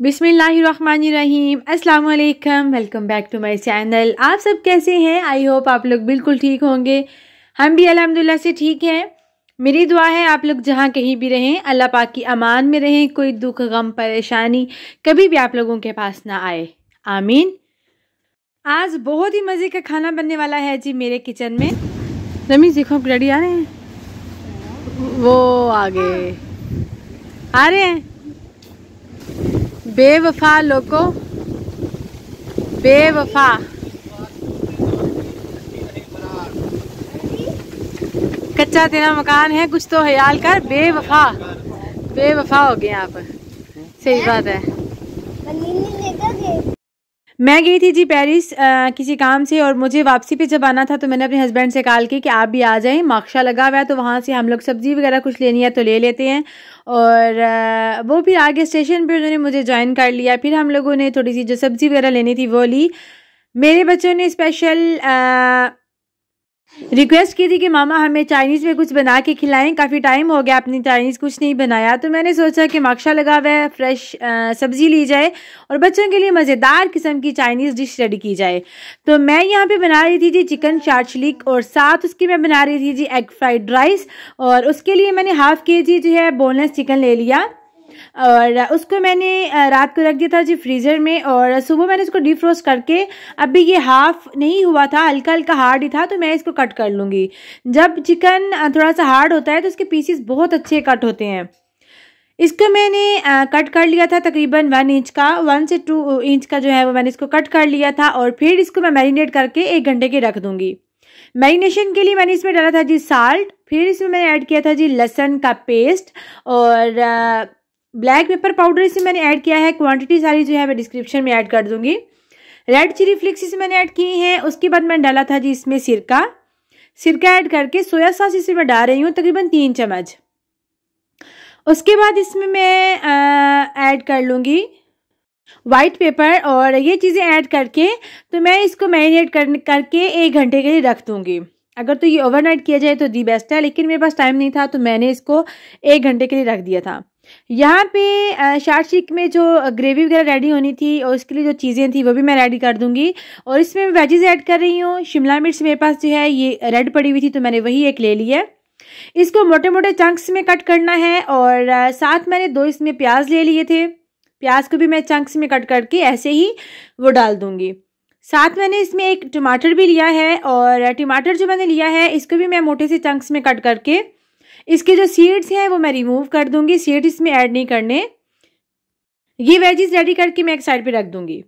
बिसमीम् अल्लाम welcome back to my channel आप सब कैसे हैं आई होप आप लोग बिल्कुल ठीक होंगे हम भी अलहमदिल्ला से ठीक हैं मेरी दुआ है आप लोग जहाँ कहीं भी रहें अल्लाह पाक की अमान में रहें कोई दुख गम परेशानी कभी भी आप लोगों के पास ना आए आमीन आज बहुत ही मज़े का खाना बनने वाला है जी मेरे किचन में रमी देखो आप रेडी आ रहे हैं वो आ गए आ रहे हैं बेवफा लोगो बेवफा कच्चा तेरा मकान है कुछ तो हयाल कर बेवफा बेवफा हो गया आप सही बात है मैं गई थी जी पेरिस किसी काम से और मुझे वापसी पे जब आना था तो मैंने अपने हस्बैंड से कॉल की कि आप भी आ जाएं माक्शा लगा हुआ है तो वहाँ से हम लोग सब्ज़ी वगैरह कुछ लेनी है तो ले लेते हैं और आ, वो फिर आगे स्टेशन पे उन्होंने मुझे ज्वाइन कर लिया फिर हम लोगों ने थोड़ी सी जो सब्ज़ी वगैरह लेनी थी वो ली मेरे बच्चों ने स्पेशल रिक्वेस्ट की थी कि मामा हमें चाइनीज़ में कुछ बना के खिलाएं काफ़ी टाइम हो गया आपने चाइनीज़ कुछ नहीं बनाया तो मैंने सोचा कि माक्शा लगा हुआ है फ्रेश सब्ज़ी ली जाए और बच्चों के लिए मज़ेदार किस्म की चाइनीज़ डिश रेडी की जाए तो मैं यहाँ पे बना रही थी जी चिकन शार्चलिक और साथ उसकी मैं बना रही थी जी एग फ्राइड राइस और उसके लिए मैंने हाफ़ के जी जो है बोनलेस चिकन ले लिया और उसको मैंने रात को रख दिया था जी फ्रीज़र में और सुबह मैंने उसको डिफ्रोस्ट करके अभी ये हाफ नहीं हुआ था हल्का हल्का हार्ड ही था तो मैं इसको कट कर लूँगी जब चिकन थोड़ा सा हार्ड होता है तो उसके पीसेस बहुत अच्छे कट होते हैं इसको मैंने आ, कट कर लिया था तकरीबन वन इंच का वन से टू इंच का जो है वो मैंने इसको कट कर लिया था और फिर इसको मैं मैरिनेट करके एक घंटे के रख दूँगी मैरिनेशन के लिए मैंने इसमें डाला था जी साल्ट फिर इसमें मैंने ऐड किया था जी लहसन का पेस्ट और आ, ब्लैक पेपर पाउडर इसे मैंने ऐड किया है क्वांटिटी सारी जो है मैं डिस्क्रिप्शन में ऐड कर दूंगी रेड चिली फ्लिक्स इसे मैंने ऐड की है उसके बाद मैंने डाला था जी इसमें सिरका सिरका ऐड करके सोया सॉस इसे मैं डाल रही हूँ तकरीबन तीन चम्मच उसके बाद इसमें मैं ऐड कर लूँगी वाइट पेपर और ये चीज़ें ऐड करके तो मैं इसको मैरिनेट कर, करके एक घंटे के लिए रख दूँगी अगर तो ये ओवरनाइट किया जाए तो दी बेस्ट है लेकिन मेरे पास टाइम नहीं था तो मैंने इसको एक घंटे के लिए रख दिया था यहाँ पे शार्ट शीक में जो ग्रेवी वगैरह रेडी होनी थी और उसके लिए जो चीज़ें थी वो भी मैं रेडी कर दूंगी और इसमें मैं वेजेज़ ऐड कर रही हूँ शिमला मिर्च मेरे पास जो है ये रेड पड़ी हुई थी तो मैंने वही एक ले ली है इसको मोटे मोटे चंक्स में कट करना है और साथ मैंने दो इसमें प्याज ले लिए थे प्याज को भी मैं चंक्स में कट करके ऐसे ही वो डाल दूँगी साथ मैंने इसमें एक टमाटर भी लिया है और टमाटर जो मैंने लिया है इसको भी मैं मोटे से चंक्स में कट करके इसके जो सीड्स हैं वो मैं रिमूव कर दूंगी सीड्स इसमें ऐड नहीं करने ये वेजेस रेडी करके मैं एक साइड पे रख दूंगी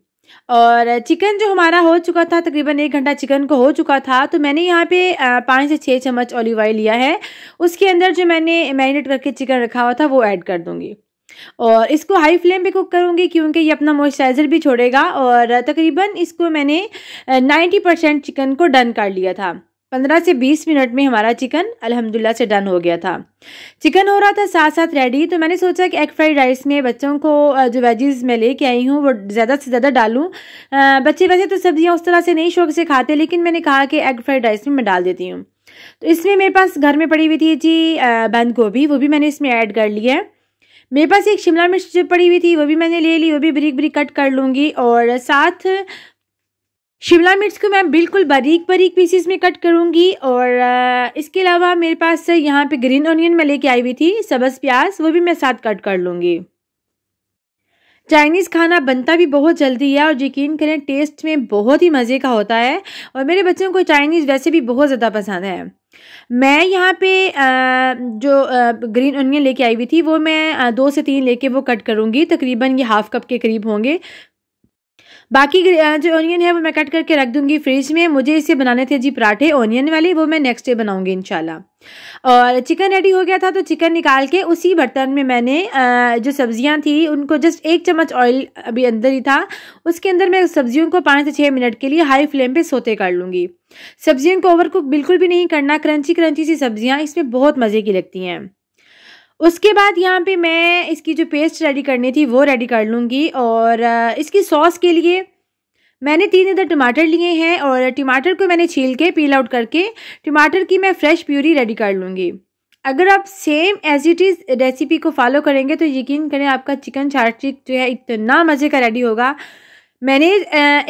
और चिकन जो हमारा हो चुका था तकरीबन एक घंटा चिकन को हो चुका था तो मैंने यहाँ पे पाँच से छः चम्मच ऑलिव ऑयल लिया है उसके अंदर जो मैंने मैरिनेट करके चिकन रखा हुआ था वो ऐड कर दूंगी और इसको हाई फ्लेम पे कुक करूँगी क्योंकि ये अपना मॉइस्चराइज़र भी छोड़ेगा और तकरीबन इसको मैंने 90 परसेंट चिकन को डन कर लिया था पंद्रह से बीस मिनट में हमारा चिकन अल्हम्दुलिल्लाह से डन हो गया था चिकन हो रहा था साथ साथ रेडी तो मैंने सोचा कि एग फ्राइड राइस में बच्चों को जो वेजेस मैं लेके आई हूँ वो ज़्यादा से ज़्यादा डालूँ बच्चे वैसे तो सब्जियाँ उस तरह से नहीं शौक से खाते लेकिन मैंने कहा कि एग फ्राइड राइस में मैं डाल देती हूँ तो इसमें मेरे पास घर में पड़ी हुई थी जी बंद गोभी वो भी मैंने इसमें ऐड कर लिया है मेरे पास एक शिमला मिर्च जो पड़ी हुई थी वो भी मैंने ले ली वो भी ब्रिक ब्रिक कट कर लूँगी और साथ शिमला मिर्च को मैं बिल्कुल बारीक बारीक पीसीस में कट करूंगी और इसके अलावा मेरे पास यहाँ पे ग्रीन ऑनियन मैं लेके आई हुई थी सब्ज़ प्याज वो भी मैं साथ कट कर लूँगी चाइनीज़ खाना बनता भी बहुत जल्दी है और यकीन करें टेस्ट में बहुत ही मज़े का होता है और मेरे बच्चों को चाइनीज़ वैसे भी बहुत ज़्यादा पसंद है मैं यहाँ पे जो ग्रीन ऑनियन लेके आई हुई थी वो मैं दो से तीन लेके वो कट करूँगी तकरीबन ये हाफ़ कप के करीब होंगे बाकी जो ऑनियन है वो मैं कट करके रख दूंगी फ्रिज में मुझे इसे बनाने थे जी पराठे ऑनियन वाले वो मैं नेक्स्ट डे बनाऊंगी इनशाला और चिकन रेडी हो गया था तो चिकन निकाल के उसी बर्तन में मैंने जो सब्जियां थी उनको जस्ट एक चम्मच ऑयल अभी अंदर ही था उसके अंदर मैं सब्जियों को पाँच से छः मिनट के लिए हाई फ्लेम पे सोते कर लूँगी सब्जियों को ओवर कुक बिल्कुल भी नहीं करना क्रंची क्रंची सी सब्जियाँ इसमें बहुत मज़े की लगती हैं उसके बाद यहाँ पे मैं इसकी जो पेस्ट रेडी करनी थी वो रेडी कर लूँगी और इसकी सॉस के लिए मैंने तीन इधर टमाटर लिए हैं और टमाटर को मैंने छील के पील आउट करके टमाटर की मैं फ्रेश प्यूरी रेडी कर लूँगी अगर आप same as it is recipe को फॉलो करेंगे तो यकीन करें आपका चिकन चिक जो है इतना मज़े का रेडी होगा मैंने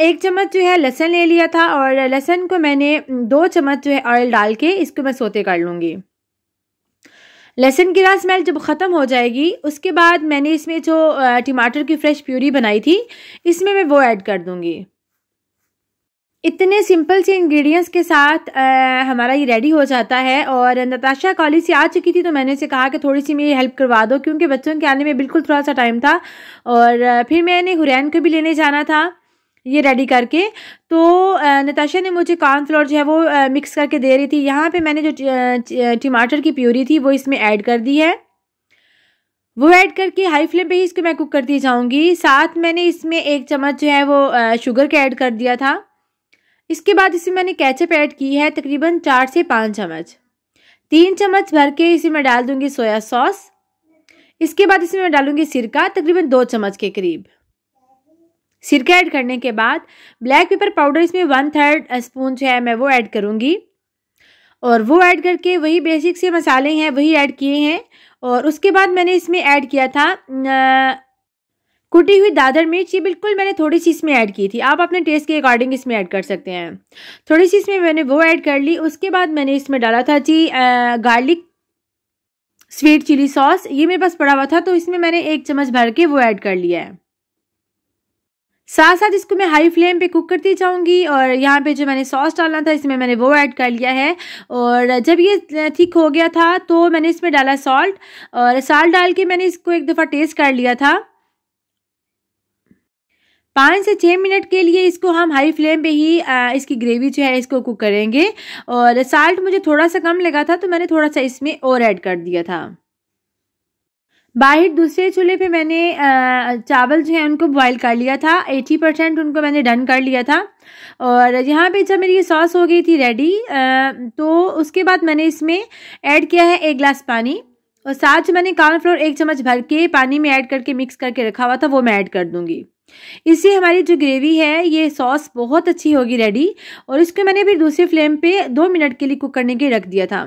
एक चम्मच जो है लहसन ले लिया था और लहसन को मैंने दो चम्मच जो है ऑयल डाल के इसको मैं सोते कर लूँगी लहसुन की रा स्मेल जब ख़त्म हो जाएगी उसके बाद मैंने इसमें जो टमाटर की फ़्रेश प्यूरी बनाई थी इसमें मैं वो ऐड कर दूँगी इतने सिंपल से इंग्रेडिएंट्स के साथ आ, हमारा ये रेडी हो जाता है और नताशा कॉलेज से आ चुकी थी तो मैंने इसे कहा कि थोड़ी सी मेरी हेल्प करवा दो क्योंकि बच्चों के आने में बिल्कुल थोड़ा सा टाइम था और फिर मैंने हुरैन को भी लेने जाना था ये रेडी करके तो नताशा ने मुझे कॉर्नफ्लोर जो है वो मिक्स करके दे रही थी यहाँ पे मैंने जो टमाटर की प्यूरी थी वो इसमें ऐड कर दी है वो ऐड करके हाई फ्लेम पे ही इसको मैं कुक करती जाऊँगी साथ मैंने इसमें एक चम्मच जो है वो शुगर के ऐड कर दिया था इसके बाद इसमें मैंने कैचअप ऐड की है तकरीबन चार से पाँच चम्मच तीन चम्मच भर के इसी में डाल दूंगी सोया सॉस इसके बाद इसमें मैं डालूंगी सिरका तकरीबन दो चम्मच के करीब सिरका ऐड करने के बाद ब्लैक पेपर पाउडर इसमें वन थर्ड स्पून जो है मैं वो ऐड करूँगी और वो ऐड करके वही बेसिक से मसाले हैं वही ऐड किए हैं और उसके बाद मैंने इसमें ऐड किया था कुटी हुई दादर मिर्च ये बिल्कुल मैंने थोड़ी सी इसमें ऐड की थी आप अपने टेस्ट के अकॉर्डिंग इसमें ऐड कर सकते हैं थोड़ी सी इसमें मैंने वो ऐड कर ली उसके बाद मैंने इसमें डाला था जी गार्लिक स्वीट चिली सॉस ये मेरे पास पड़ा हुआ था तो इसमें मैंने एक चम्मच भर के वो ऐड कर लिया है साथ साथ इसको मैं हाई फ्लेम पे कुक करती जाऊंगी और यहाँ पे जो मैंने सॉस डालना था इसमें मैंने वो ऐड कर लिया है और जब ये ठीक हो गया था तो मैंने इसमें डाला सॉल्ट और सॉल्ट डाल के मैंने इसको एक दफ़ा टेस्ट कर लिया था पाँच से छः मिनट के लिए इसको हम हाई फ्लेम पे ही इसकी ग्रेवी जो है इसको कुक करेंगे और साल्ट मुझे थोड़ा सा कम लगा था तो मैंने थोड़ा सा इसमें और ऐड कर दिया था बाहर दूसरे चूल्हे पे मैंने चावल जो है उनको बॉईल कर लिया था 80 परसेंट उनको मैंने डन कर लिया था और यहाँ पे जब मेरी ये सॉस हो गई थी रेडी तो उसके बाद मैंने इसमें ऐड किया है एक गिलास पानी और साथ मैंने कॉर्नफ्लोर एक चम्मच भर के पानी में ऐड करके मिक्स करके रखा हुआ था वो मैं ऐड कर दूंगी इससे हमारी जो ग्रेवी है ये सॉस बहुत अच्छी होगी रेडी और इसको मैंने फिर दूसरे फ्लेम पे दो मिनट के लिए कुक करने के रख दिया था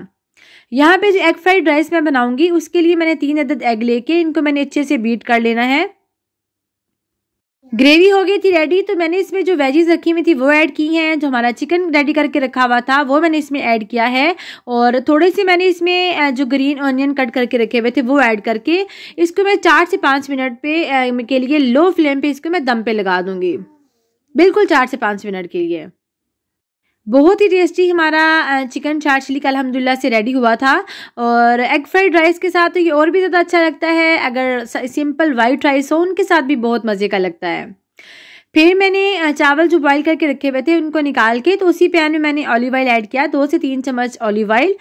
यहाँ पे जो एग फ्राइड राइस मैं बनाऊंगी उसके लिए मैंने तीन अदद एग लेके इनको मैंने अच्छे से बीट कर लेना है ग्रेवी हो गई थी रेडी तो मैंने इसमें जो वेजीज रखी हुई थी वो ऐड की हैं जो हमारा चिकन रेडी करके रखा हुआ था वो मैंने इसमें ऐड किया है और थोड़े से मैंने इसमें जो ग्रीन ऑनियन कट करके रखे हुए थे वो ऐड करके इसको मैं चार से पाँच मिनट पे के लिए लो फ्लेम पे इसको मैं दम पे लगा दूंगी बिल्कुल चार से पाँच मिनट के लिए बहुत ही टेस्टी हमारा चिकन चाट चिली का अलहमदिल्ला से रेडी हुआ था और एग फ्राइड राइस के साथ तो ये और भी ज़्यादा अच्छा लगता है अगर सिंपल वाइट राइस हो उनके साथ भी बहुत मज़े का लगता है फिर मैंने चावल जो बॉयल करके रखे हुए थे उनको निकाल के तो उसी पैन में मैंने ऑलिव ऑयल ऐड किया दो से तीन चम्मच ऑलिव ऑयल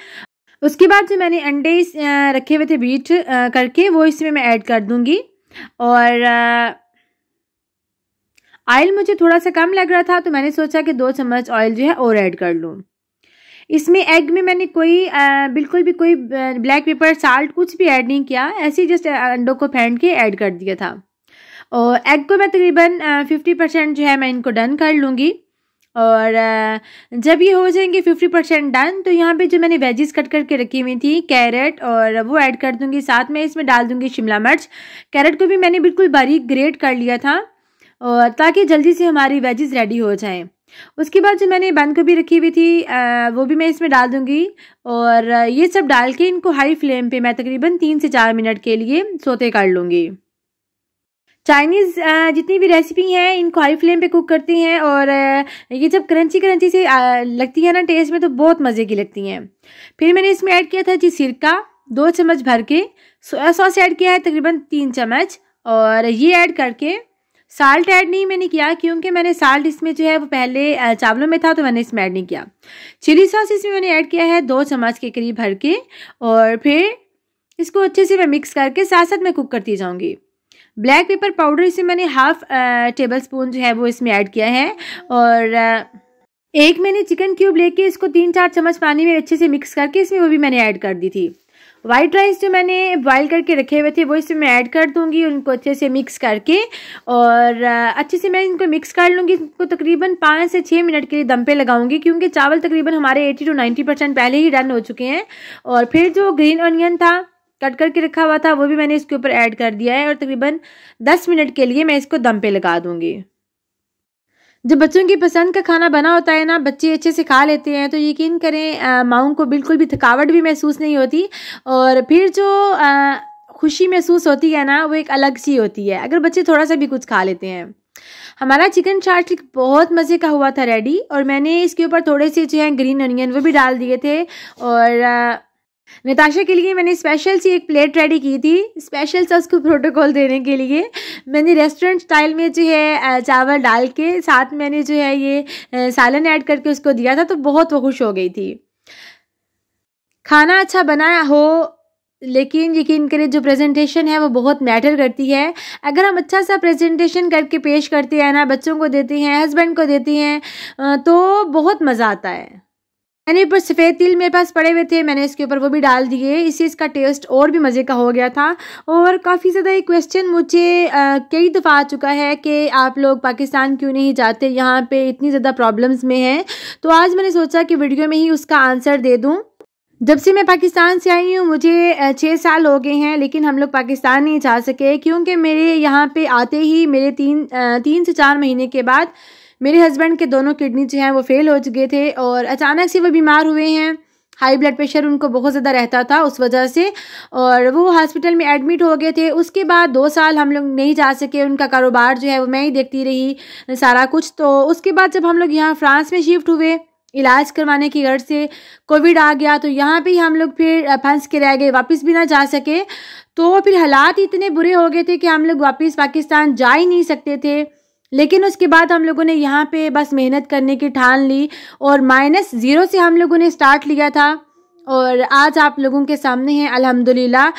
उसके बाद जो मैंने अंडे रखे हुए थे बीट करके वो इसमें मैं ऐड कर दूँगी और ऑयल मुझे थोड़ा सा कम लग रहा था तो मैंने सोचा कि दो चम्मच ऑयल जो है और ऐड कर लूँ इसमें एग में मैंने कोई आ, बिल्कुल भी कोई ब्लैक पेपर साल्ट कुछ भी ऐड नहीं किया ऐसे ही जस्ट अंडों को फेंट के ऐड कर दिया था और एग को मैं तकरीबन फिफ्टी परसेंट जो है मैं इनको डन कर लूँगी और जब ये हो जाएंगे फिफ्टी परसेंट डन तो यहाँ पे जो मैंने वेजेस कट करके रखी हुई थी कैरेट और वो ऐड कर दूँगी साथ में इसमें डाल दूँगी शिमला मिर्च कैरेट को भी मैंने बिल्कुल बारीक ग्रेट कर लिया था और ताकि जल्दी से हमारी वेजेस रेडी हो जाएं उसके बाद जो मैंने बंद गोभी रखी हुई थी वो भी मैं इसमें डाल दूंगी और ये सब डाल के इनको हाई फ्लेम पे मैं तकरीबन तीन से चार मिनट के लिए सोते कर लूँगी चाइनीज़ जितनी भी रेसिपी हैं इनको हाई फ्लेम पे कुक करती हैं और ये जब क्रंची क्रंची से लगती है ना टेस्ट में तो बहुत मज़े की लगती हैं फिर मैंने इसमें ऐड किया था जी सिरका दो चम्मच भर के सोया सॉस ऐड किया है तकरीबन तीन चम्मच और ये ऐड करके साल्ट ऐड नहीं मैंने किया क्योंकि मैंने साल्ट इसमें जो है वो पहले चावलों में था तो मैंने इसमें ऐड नहीं किया चिली सॉस इसमें मैंने ऐड किया है दो चम्मच के करीब भर के और फिर इसको अच्छे से मैं मिक्स करके साथ साथ मैं कुक करती जाऊँगी ब्लैक पेपर पाउडर इसे मैंने हाफ टेबल स्पून जो है वो इसमें ऐड किया है और एक मैंने चिकन क्यूब लेके इसको तीन चार चम्मच पानी में अच्छे से मिक्स करके इसमें वो भी मैंने ऐड कर दी थी वाइट राइस जो मैंने बॉईल करके रखे हुए थे वो इसमें मैं ऐड कर दूँगी उनको अच्छे से मिक्स करके और अच्छे से मैं इनको मिक्स कर लूँगी इनको तकरीबन पाँच से छः मिनट के लिए दम पे लगाऊंगी क्योंकि चावल तकरीबन हमारे एटी टू नाइन्टी परसेंट पहले ही डन हो चुके हैं और फिर जो ग्रीन ऑनियन था कट करके रखा हुआ था वो भी मैंने इसके ऊपर ऐड कर दिया है और तकरीबन दस मिनट के लिए मैं इसको दम पे लगा दूँगी जब बच्चों की पसंद का खाना बना होता है ना बच्चे अच्छे से खा लेते हैं तो यकीन करें माओ को बिल्कुल भी थकावट भी महसूस नहीं होती और फिर जो आ, खुशी महसूस होती है ना वो एक अलग सी होती है अगर बच्चे थोड़ा सा भी कुछ खा लेते हैं हमारा चिकन चार्ट बहुत मज़े का हुआ था रेडी और मैंने इसके ऊपर थोड़े से जो है ग्रीन अनियन वो भी डाल दिए थे और आ, नताशा के लिए मैंने स्पेशल सी एक प्लेट रेडी की थी स्पेशल सा उसको प्रोटोकॉल देने के लिए मैंने रेस्टोरेंट स्टाइल में जो है चावल डाल के साथ मैंने जो है ये सालन ऐड करके उसको दिया था तो बहुत वो खुश हो गई थी खाना अच्छा बना हो लेकिन यकीन करें जो प्रेजेंटेशन है वो बहुत मैटर करती है अगर हम अच्छा सा प्रेजेंटेशन करके पेश करते हैं ना बच्चों को देते हैं हस्बैंड को देते हैं तो बहुत मज़ा आता है मैंने ऊपर सफ़ेद तिल मेरे पास पड़े हुए थे मैंने इसके ऊपर वो भी डाल दिए इससे इसका टेस्ट और भी मज़े का हो गया था और काफ़ी ज़्यादा ये क्वेश्चन मुझे कई दफ़ा आ चुका है कि आप लोग पाकिस्तान क्यों नहीं जाते यहाँ पे इतनी ज़्यादा प्रॉब्लम्स में हैं तो आज मैंने सोचा कि वीडियो में ही उसका आंसर दे दूँ जब से मैं पाकिस्तान से आई हूँ मुझे छः साल हो गए हैं लेकिन हम लोग पाकिस्तान नहीं जा सके क्योंकि मेरे यहाँ पर आते ही मेरे तीन तीन से चार महीने के बाद मेरे हस्बैंड के दोनों किडनी जो हैं वो फेल हो चुके थे और अचानक से वो बीमार हुए हैं हाई ब्लड प्रेशर उनको बहुत ज़्यादा रहता था उस वजह से और वो हॉस्पिटल में एडमिट हो गए थे उसके बाद दो साल हम लोग नहीं जा सके उनका कारोबार जो है वो मैं ही देखती रही सारा कुछ तो उसके बाद जब हम लोग यहाँ फ्रांस में शिफ्ट हुए इलाज करवाने की गर्ज से कोविड आ गया तो यहाँ पे हम लोग फिर फंस के रह गए वापस भी ना जा सके तो फिर हालात इतने बुरे हो गए थे कि हम लोग वापस पाकिस्तान जा ही नहीं सकते थे लेकिन उसके बाद हम लोगों ने यहाँ पे बस मेहनत करने की ठान ली और माइनस ज़ीरो से हम लोगों ने स्टार्ट लिया था और आज आप लोगों के सामने हैं अल्हम्दुलिल्लाह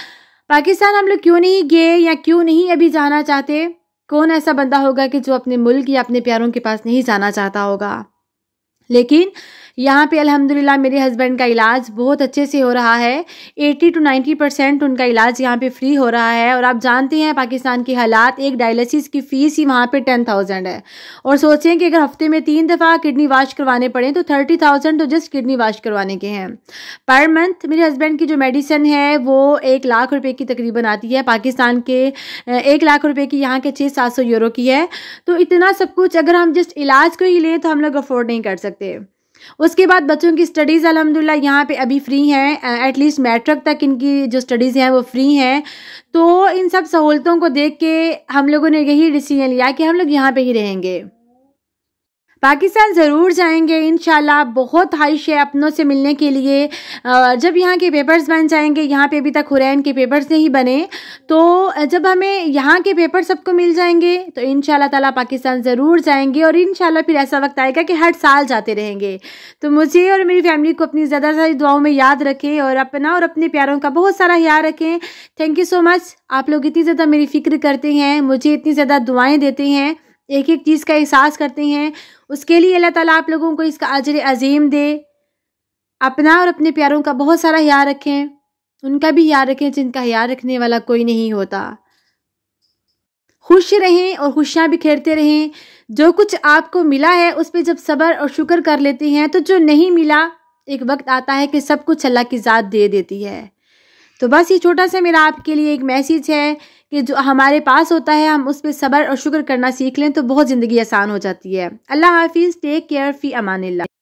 पाकिस्तान हम लोग क्यों नहीं गए या क्यों नहीं अभी जाना चाहते कौन ऐसा बंदा होगा कि जो अपने मुल्क या अपने प्यारों के पास नहीं जाना चाहता होगा लेकिन यहाँ पे अल्हम्दुलिल्लाह मेरे हस्बैंड का इलाज बहुत अच्छे से हो रहा है 80 टू 90 परसेंट उनका इलाज यहाँ पे फ्री हो रहा है और आप जानते हैं पाकिस्तान के हालात एक डायलिसिस की फ़ीस ही वहाँ पे टेन थाउजेंड है और सोचें कि अगर हफ्ते में तीन दफ़ा किडनी वाश करवाने पड़े तो थर्टी थाउजेंड तो जस्ट किडनी वाश करवाने के हैं पर मंथ मेरे हस्बैंड की जो मेडिसिन है वो एक लाख रुपये की तकरीबन आती है पाकिस्तान के एक लाख रुपये की यहाँ के छः सात सौ यूरो की है तो इतना सब कुछ अगर हम जस्ट इलाज को ही लें तो हम लोग अफोर्ड नहीं कर सकते उसके बाद बच्चों की स्टडीज़ अलहमदिल्ला यहाँ पे अभी फ्री हैं एटलीस्ट मैट्रिक तक इनकी जो स्टडीज़ हैं वो फ्री हैं तो इन सब सहूलतों को देख के हम लोगों ने यही डिसीजन लिया कि हम लोग यहाँ पे ही रहेंगे पाकिस्तान ज़रूर जाएंगे इन बहुत हाई है अपनों से मिलने के लिए जब यहाँ के पेपर्स बन जाएंगे यहाँ पे अभी तक हुरैन के पेपर्स नहीं बने तो जब हमें यहाँ के पेपर सबको मिल जाएंगे तो इन ताला पाकिस्तान ज़रूर जाएंगे और इन फिर ऐसा वक्त आएगा कि हर साल जाते रहेंगे तो मुझे और मेरी फैमिली को अपनी ज़्यादा सारी दुआओं में याद रखें और अपना और अपने प्यारों का बहुत सारा ख्याल रखें थैंक यू सो मच आप लोग इतनी ज़्यादा मेरी फ़िक्र करते हैं मुझे इतनी ज़्यादा दुआएँ देते हैं एक एक चीज़ का एहसास करते हैं उसके लिए अल्लाह ताला आप लोगों को इसका अजर अजीम दे अपना और अपने प्यारों का बहुत सारा याद रखें उनका भी याद रखें जिनका ख्याल रखने वाला कोई नहीं होता खुश रहें और खुशियाँ बिखेरते रहें जो कुछ आपको मिला है उस पर जब सब्र और शुक्र कर लेते हैं तो जो नहीं मिला एक वक्त आता है कि सब कुछ अल्लाह की ज़ात दे देती है तो बस ये छोटा सा मेरा आपके लिए एक मैसेज है कि जो हमारे पास होता है हम उस पर सब्र और शुक्र करना सीख लें तो बहुत ज़िंदगी आसान हो जाती है अल्लाह हाफिज़ टेक केयर फ़ी अमान